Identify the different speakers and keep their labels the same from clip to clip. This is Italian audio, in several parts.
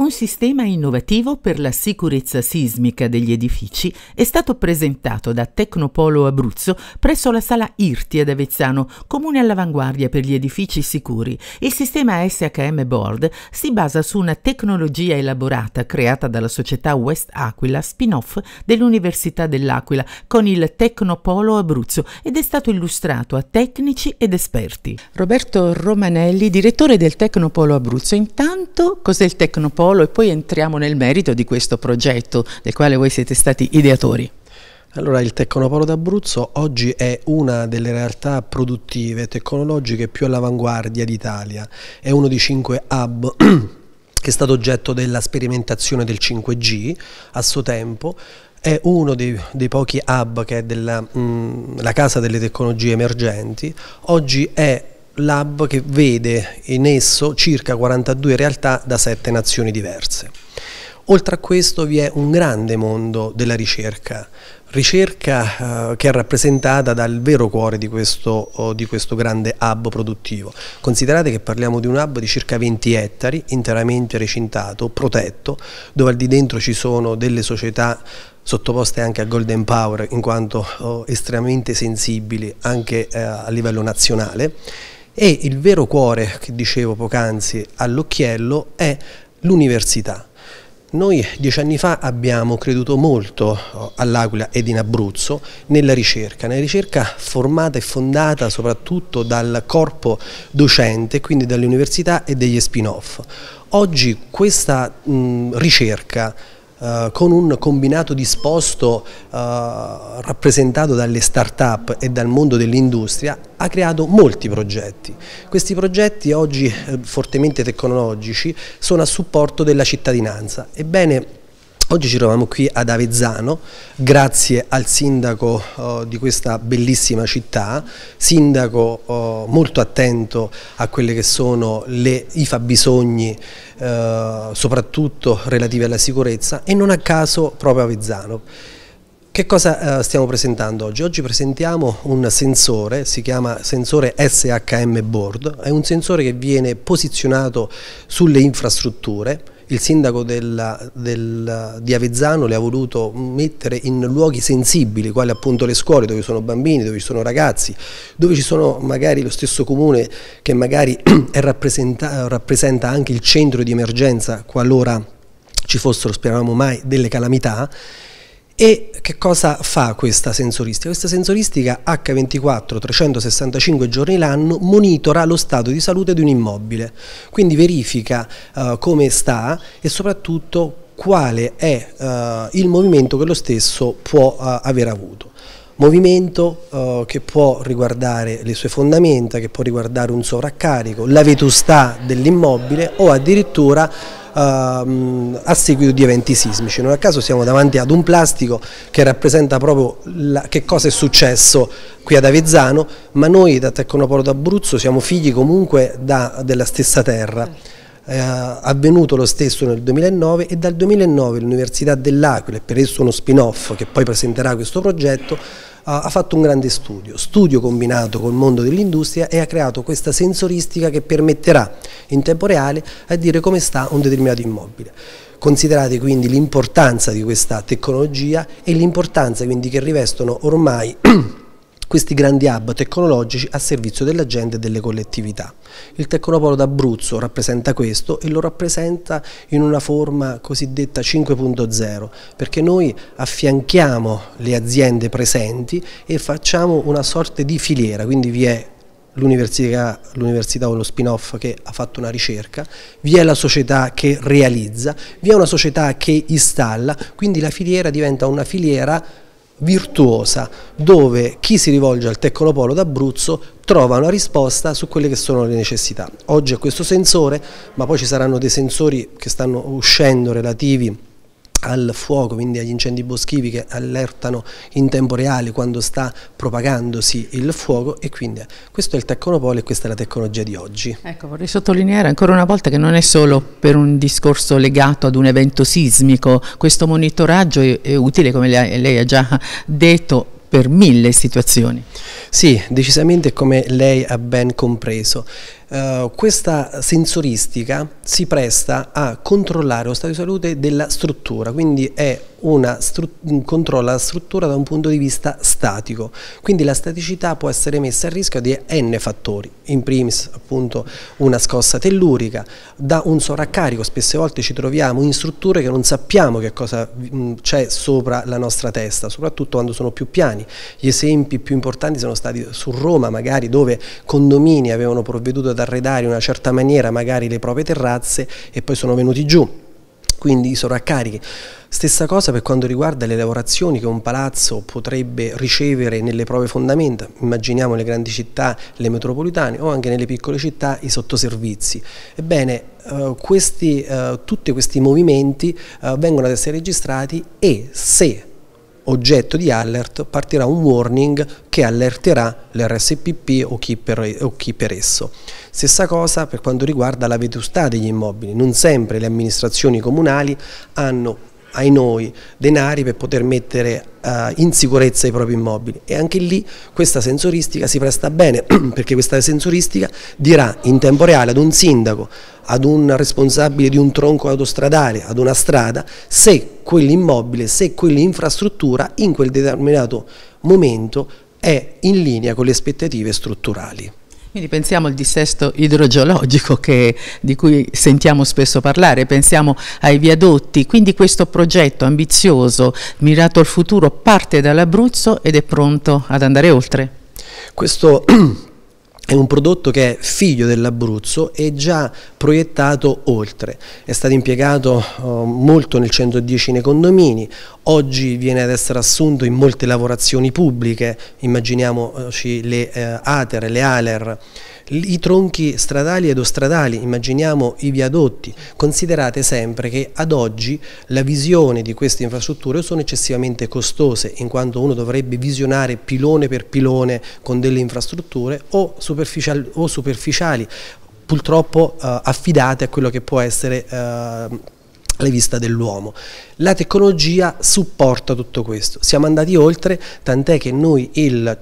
Speaker 1: Un sistema innovativo per la sicurezza sismica degli edifici è stato presentato da Tecnopolo Abruzzo presso la sala Irti ad Avezzano, comune all'avanguardia per gli edifici sicuri. Il sistema SHM Board si basa su una tecnologia elaborata creata dalla società West Aquila, spin-off dell'Università dell'Aquila, con il Tecnopolo Abruzzo ed è stato illustrato a tecnici ed esperti. Roberto Romanelli, direttore del Tecnopolo Abruzzo. Intanto cos'è il Tecnopolo? ruolo e poi entriamo nel merito di questo progetto del quale voi siete stati ideatori.
Speaker 2: Allora, il Tecnopolo d'Abruzzo oggi è una delle realtà produttive e tecnologiche più all'avanguardia d'Italia. È uno dei cinque hub che è stato oggetto della sperimentazione del 5G a suo tempo. È uno dei, dei pochi hub che è della mh, mm, casa delle tecnologie emergenti. Oggi è lab che vede in esso circa 42 realtà da 7 nazioni diverse. Oltre a questo vi è un grande mondo della ricerca, ricerca eh, che è rappresentata dal vero cuore di questo, oh, di questo, grande hub produttivo. Considerate che parliamo di un hub di circa 20 ettari, interamente recintato, protetto, dove al di dentro ci sono delle società sottoposte anche a Golden Power in quanto oh, estremamente sensibili anche eh, a livello nazionale e il vero cuore, che dicevo poc'anzi all'occhiello, è l'università. Noi dieci anni fa abbiamo creduto molto oh, all'Aquila ed in Abruzzo nella ricerca, nella ricerca formata e fondata soprattutto dal corpo docente, quindi dalle università e degli spin-off. Oggi questa mh, ricerca eh, con un combinato disposto eh, rappresentato dalle start-up e dal mondo dell'industria ha creato molti progetti. Questi progetti oggi eh, fortemente tecnologici sono a supporto della cittadinanza. Ebbene, Oggi ci troviamo qui ad Avezzano, grazie al sindaco oh, di questa bellissima città, sindaco oh, molto attento a quelli che sono le, i fabbisogni, eh, soprattutto relativi alla sicurezza e non a caso proprio Avezzano. Che cosa eh, stiamo presentando oggi? Oggi presentiamo un sensore, si chiama sensore SHM Board, è un sensore che viene posizionato sulle infrastrutture, il sindaco del, del, di Avezzano le ha voluto mettere in luoghi sensibili, quali appunto le scuole dove ci sono bambini, dove ci sono ragazzi, dove ci sono magari lo stesso comune che magari rappresenta, rappresenta anche il centro di emergenza qualora ci fossero, speriamo mai, delle calamità e che cosa fa questa sensoristica? Questa sensoristica H24 365 giorni l'anno monitora lo stato di salute di un immobile, quindi verifica uh, come sta e soprattutto quale è uh, il movimento che lo stesso può uh, aver avuto movimento eh, che può riguardare le sue fondamenta, che può riguardare un sovraccarico, la vetustà dell'immobile o addirittura Ehm, a seguito di eventi sismici. Non a caso siamo davanti ad un plastico che rappresenta proprio la, che cosa è successo qui ad Avezzano, ma noi da Tecnopolo d'Abruzzo siamo figli comunque da, della stessa terra. Eh, avvenuto lo stesso nel 2009 e dal 2009 l'Università dell'Aquila e per esso uno spin-off che poi presenterà questo progetto ha fatto un grande studio, studio combinato col mondo dell'industria e ha creato questa sensoristica che permetterà in tempo reale a dire come sta un determinato immobile. Considerate quindi l'importanza di questa tecnologia e l'importanza quindi che rivestono ormai questi grandi hub tecnologici a servizio della gente e delle collettività. Il Tecnopolo d'Abruzzo rappresenta questo e lo rappresenta in una forma cosiddetta 5.0 perché noi affianchiamo le aziende presenti e facciamo una sorta di filiera, quindi vi è l'università, o lo spin-off che ha fatto una ricerca, vi è la società che realizza, vi è una società che installa, quindi la filiera diventa una filiera virtuosa dove chi si rivolge al Tecnopolo d'Abruzzo trova una risposta su quelle che sono le necessità. Oggi è questo sensore, ma poi ci saranno dei sensori che stanno uscendo relativi al fuoco, quindi agli incendi boschivi che allertano in tempo reale quando sta propagandosi il fuoco e quindi questo è il Tecnopolo e questa è la tecnologia di oggi.
Speaker 1: Ecco, vorrei sottolineare ancora una volta che non è solo per un discorso legato ad un evento sismico, questo monitoraggio è, utile come lei ha già detto per mille situazioni. Sì, decisamente come lei ha ben
Speaker 2: compreso. Eh, questa sensoristica si presta a controllare lo stato di salute della struttura, quindi è una stru controlla la struttura da un punto di vista statico, quindi la staticità può essere messa a rischio di n fattori, in primis appunto una scossa tellurica, da un sovraccarico, spesse volte ci troviamo in strutture che non sappiamo che cosa c'è sopra la nostra testa, soprattutto quando sono più piani. Gli esempi più importanti sono stati su Roma magari dove condomini avevano provveduto ad ad arredare in una certa maniera magari le proprie terrazze e poi sono venuti giù, quindi i sovraccarichi. Stessa cosa per quanto riguarda le lavorazioni che un palazzo potrebbe ricevere nelle proprie fondamenta, immaginiamo le grandi città, le metropolitane o anche nelle piccole città i sottoservizi. Ebbene, eh, questi, eh, tutti questi movimenti eh, vengono ad essere registrati e se oggetto di alert partirà un warning che allerterà l'RSPP o, o chi per esso. Stessa cosa per quanto riguarda la vetustà degli immobili, non sempre le amministrazioni comunali hanno ai noi denari per poter mettere eh, in sicurezza i propri immobili e anche lì questa sensoristica si presta bene perché questa sensoristica dirà in tempo reale ad un sindaco, ad un responsabile di un tronco autostradale, ad una strada, se quell'immobile, se quell'infrastruttura in quel determinato momento è in linea con le aspettative strutturali.
Speaker 1: Quindi pensiamo al dissesto idrogeologico che, di cui sentiamo spesso parlare, pensiamo ai viadotti, quindi questo progetto ambizioso, mirato al futuro, parte dall'Abruzzo ed è pronto ad andare oltre. Questo è un prodotto
Speaker 2: che è figlio dell'Abruzzo e già proiettato oltre. È stato impiegato eh, molto nel 110 nei condomini, oggi viene ad essere assunto in molte lavorazioni pubbliche, immaginiamoci le eh, ATER, le ALER, i tronchi stradali ed ostradali, immaginiamo i viadotti, considerate sempre che ad oggi la visione di queste infrastrutture sono eccessivamente costose in quanto uno dovrebbe visionare pilone per pilone con delle infrastrutture o superficiali, o superficiali purtroppo eh, affidate a quello che può essere eh, alle vista dell'uomo. La tecnologia supporta tutto questo, siamo andati oltre, tant'è che noi il,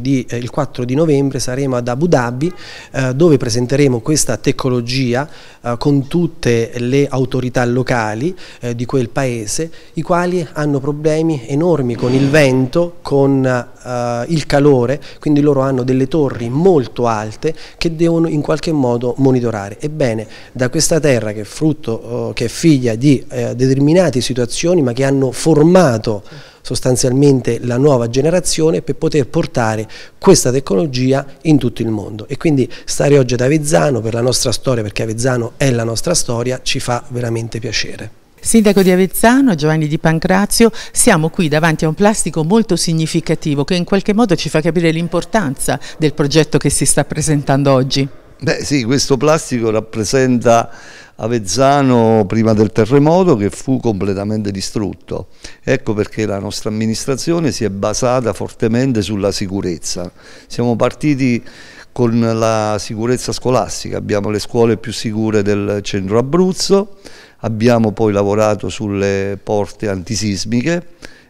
Speaker 2: di, eh, il, 4 di novembre saremo ad Abu Dhabi eh, dove presenteremo questa tecnologia eh, con tutte le autorità locali eh, di quel paese, i quali hanno problemi enormi con il vento, con eh, il calore, quindi loro hanno delle torri molto alte che devono in qualche modo monitorare. Ebbene, da questa terra che è, frutto, oh, che è figlia di eh, determinate situazioni ma che hanno formato sostanzialmente la nuova generazione per poter portare questa tecnologia in tutto il mondo e quindi stare oggi ad Avezzano per la nostra storia perché Avezzano è la nostra storia ci fa veramente
Speaker 1: piacere. Sindaco di Avezzano, Giovanni Di Pancrazio, siamo qui davanti a un plastico molto significativo che in qualche modo ci fa capire l'importanza del progetto che si sta presentando
Speaker 3: oggi. Beh sì, questo plastico rappresenta Avezzano prima del terremoto che fu completamente distrutto. Ecco perché la nostra amministrazione si è basata fortemente sulla sicurezza. Siamo partiti con la sicurezza scolastica, abbiamo le scuole più sicure del centro Abruzzo, abbiamo poi lavorato sulle porte antisismiche,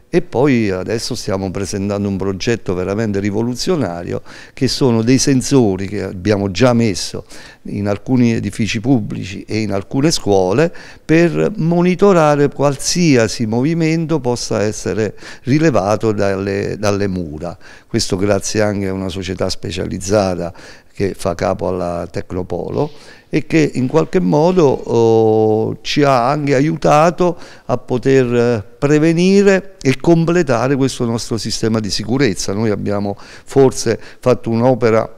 Speaker 3: e poi adesso stiamo presentando un progetto veramente rivoluzionario che sono dei sensori che abbiamo già messo in alcuni edifici pubblici e in alcune scuole per monitorare qualsiasi movimento possa essere rilevato dalle, dalle mura. Questo grazie anche a una società specializzata che fa capo alla Tecnopolo e che in qualche modo oh, ci ha anche aiutato a poter eh, prevenire e completare questo nostro sistema di sicurezza. Noi abbiamo forse fatto un'opera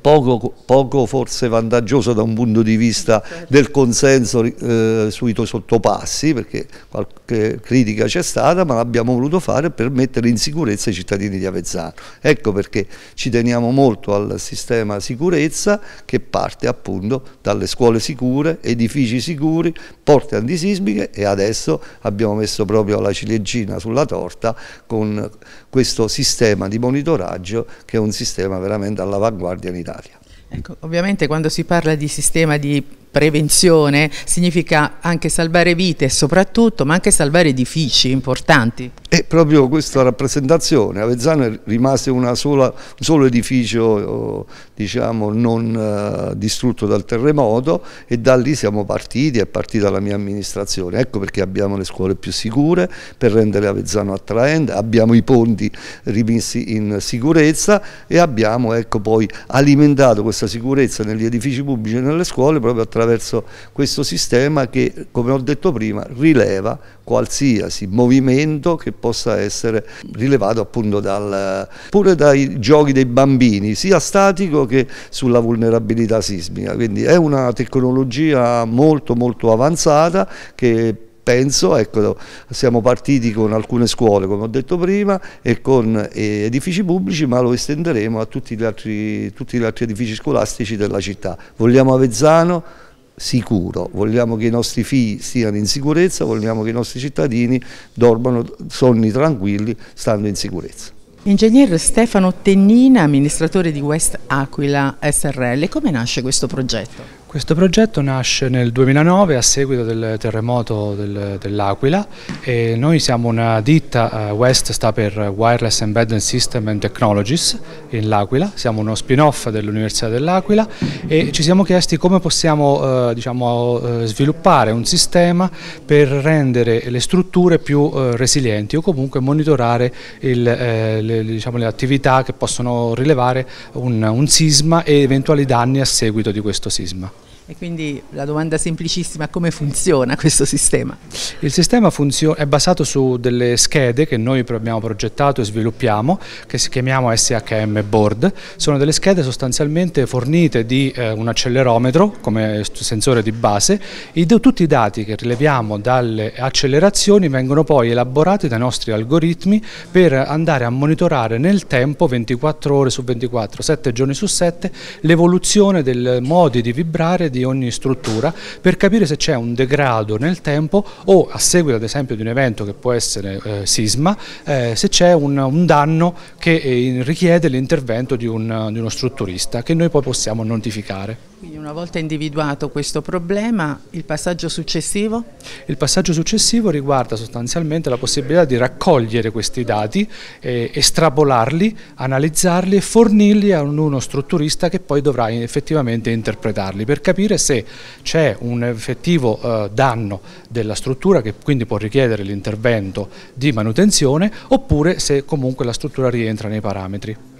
Speaker 3: Poco, poco, forse vantaggioso da un punto di vista certo. del consenso eh, sui sottopassi, perché qualche critica c'è stata, ma l'abbiamo voluto fare per mettere in sicurezza i cittadini di Avezzano. Ecco perché ci teniamo molto al sistema sicurezza che parte appunto dalle scuole sicure, edifici sicuri, porte antisismiche e adesso abbiamo messo proprio la ciliegina sulla torta con questo sistema di monitoraggio che è un sistema veramente all'avanguardia in Italia.
Speaker 1: Ecco, ovviamente quando si parla di sistema di prevenzione significa anche salvare vite soprattutto, ma anche salvare edifici importanti.
Speaker 3: E proprio questa rappresentazione, Avezzano rimase sola, un solo edificio eh, diciamo, non eh, distrutto dal terremoto e da lì siamo partiti, è partita la mia amministrazione, ecco perché abbiamo le scuole più sicure per rendere Avezzano attraente, abbiamo i ponti rimessi in sicurezza e abbiamo ecco, poi alimentato questa sicurezza negli edifici pubblici e nelle scuole proprio attraverso attraverso questo sistema che, come ho detto prima, rileva qualsiasi movimento che possa essere rilevato appunto dal, pure dai giochi dei bambini, sia statico che sulla vulnerabilità sismica. Quindi è una tecnologia molto molto avanzata che penso, ecco, siamo partiti con alcune scuole come ho detto prima e con eh, edifici pubblici ma lo estenderemo a tutti gli altri, tutti gli altri edifici scolastici della città. Vogliamo Avezzano? sicuro, vogliamo che i nostri figli stiano in sicurezza, vogliamo che i nostri cittadini dormano sonni tranquilli stando in sicurezza.
Speaker 1: Ingegner Stefano Tennina, amministratore di West Aquila SRL,
Speaker 4: come nasce questo progetto? Questo progetto nasce nel 2009 a seguito del terremoto del, dell'Aquila e noi siamo una ditta, uh, West sta per Wireless Embedded System and Technologies in L'Aquila, siamo uno spin-off dell'Università dell'Aquila e ci siamo chiesti come possiamo uh, diciamo, uh, sviluppare un sistema per rendere le strutture più resilienti o comunque monitorare il, le, diciamo, le, attività che possono rilevare un, un sisma e eventuali danni a seguito di questo sisma. E
Speaker 1: quindi la domanda semplicissima, come funziona questo
Speaker 4: sistema? Il sistema è basato su delle schede che noi abbiamo progettato e sviluppiamo, che si chiamiamo SHM Board. Sono delle schede sostanzialmente fornite di eh, un accelerometro come sensore di base e tutti i dati che rileviamo dalle accelerazioni vengono poi elaborati dai nostri algoritmi per andare a monitorare nel tempo 24 ore su 24, 7 giorni su 7, l'evoluzione dei modi di vibrare, di di ogni struttura per capire se c'è un degrado nel tempo o a seguito ad esempio di un evento che può essere eh, sisma, eh, se c'è un, un, danno che eh, richiede l'intervento di, un, di uno strutturista che noi poi possiamo notificare. Quindi una volta individuato questo problema, il passaggio successivo? Il passaggio successivo riguarda sostanzialmente la possibilità di raccogliere questi dati, eh, estrapolarli, analizzarli e fornirli a uno strutturista che poi dovrà effettivamente interpretarli per capire se c'è un effettivo eh, danno della struttura che quindi può richiedere l'intervento di manutenzione oppure se comunque la struttura rientra nei parametri.